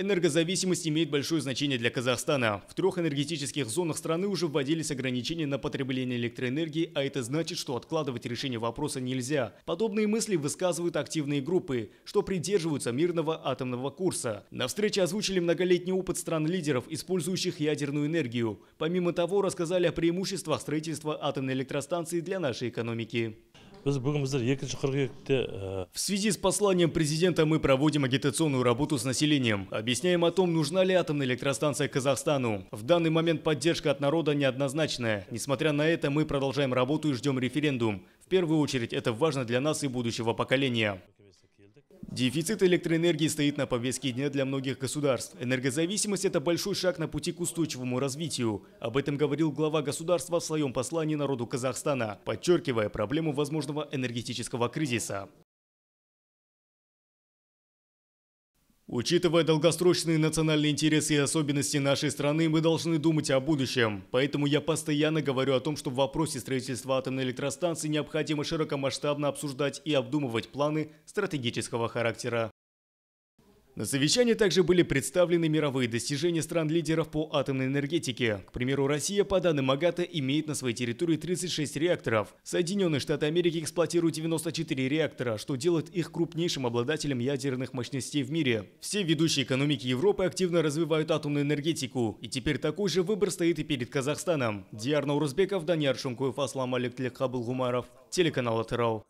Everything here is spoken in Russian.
Энергозависимость имеет большое значение для Казахстана. В трех энергетических зонах страны уже вводились ограничения на потребление электроэнергии, а это значит, что откладывать решение вопроса нельзя. Подобные мысли высказывают активные группы, что придерживаются мирного атомного курса. На встрече озвучили многолетний опыт стран-лидеров, использующих ядерную энергию. Помимо того, рассказали о преимуществах строительства атомной электростанции для нашей экономики. Э, В связи с посланием президента мы проводим агитационную работу с населением. Объясняем о том, нужна ли атомная электростанция Казахстану. В данный момент поддержка от народа неоднозначная. Несмотря на это, мы продолжаем работу и ждем референдум. В первую очередь это важно для нас и будущего поколения. Дефицит электроэнергии стоит на повестке дня для многих государств. Энергозависимость – это большой шаг на пути к устойчивому развитию. Об этом говорил глава государства в своем послании народу Казахстана, подчеркивая проблему возможного энергетического кризиса. Учитывая долгосрочные национальные интересы и особенности нашей страны, мы должны думать о будущем. Поэтому я постоянно говорю о том, что в вопросе строительства атомной электростанции необходимо широкомасштабно обсуждать и обдумывать планы стратегического характера. На совещании также были представлены мировые достижения стран-лидеров по атомной энергетике. К примеру, Россия, по данным Магата имеет на своей территории 36 реакторов. Соединенные Штаты Америки эксплуатируют 94 реактора, что делает их крупнейшим обладателем ядерных мощностей в мире. Все ведущие экономики Европы активно развивают атомную энергетику. И теперь такой же выбор стоит и перед Казахстаном. Диарна Наурузбеков, Даниар Шункуев, Аслам Алик Тлекхабл Гумаров, телеканал Атырау.